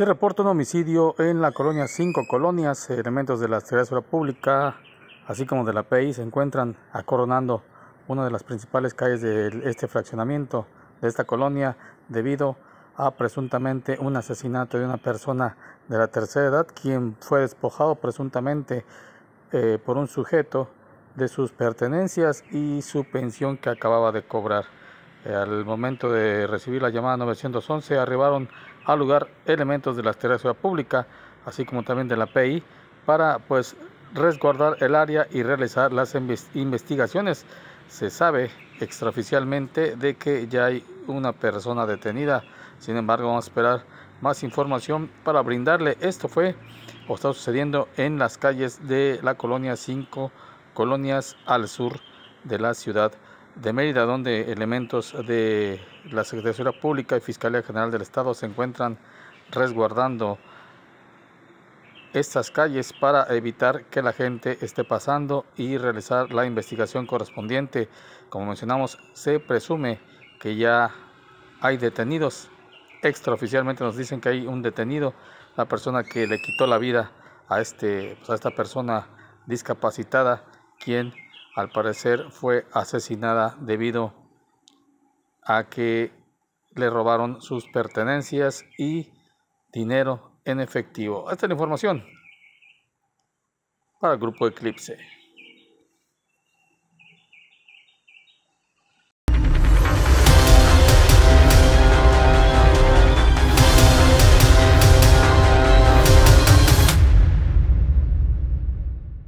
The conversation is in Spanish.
Se reporta un homicidio en la colonia 5 Colonias. Elementos de la Seguridad Pública, así como de la PI, se encuentran acoronando una de las principales calles de este fraccionamiento de esta colonia debido a presuntamente un asesinato de una persona de la tercera edad, quien fue despojado presuntamente eh, por un sujeto de sus pertenencias y su pensión que acababa de cobrar. Al momento de recibir la llamada 911, arribaron al lugar elementos de la Secretaría Pública, así como también de la PI, para pues resguardar el área y realizar las investigaciones. Se sabe extraoficialmente de que ya hay una persona detenida. Sin embargo, vamos a esperar más información para brindarle. Esto fue o está sucediendo en las calles de la colonia 5, colonias al sur de la ciudad de Mérida, donde elementos de la Secretaría Pública y Fiscalía General del Estado se encuentran resguardando estas calles para evitar que la gente esté pasando y realizar la investigación correspondiente. Como mencionamos, se presume que ya hay detenidos. Extraoficialmente nos dicen que hay un detenido, la persona que le quitó la vida a, este, pues, a esta persona discapacitada, quien al parecer fue asesinada debido a que le robaron sus pertenencias y dinero en efectivo. Esta es la información para el grupo Eclipse.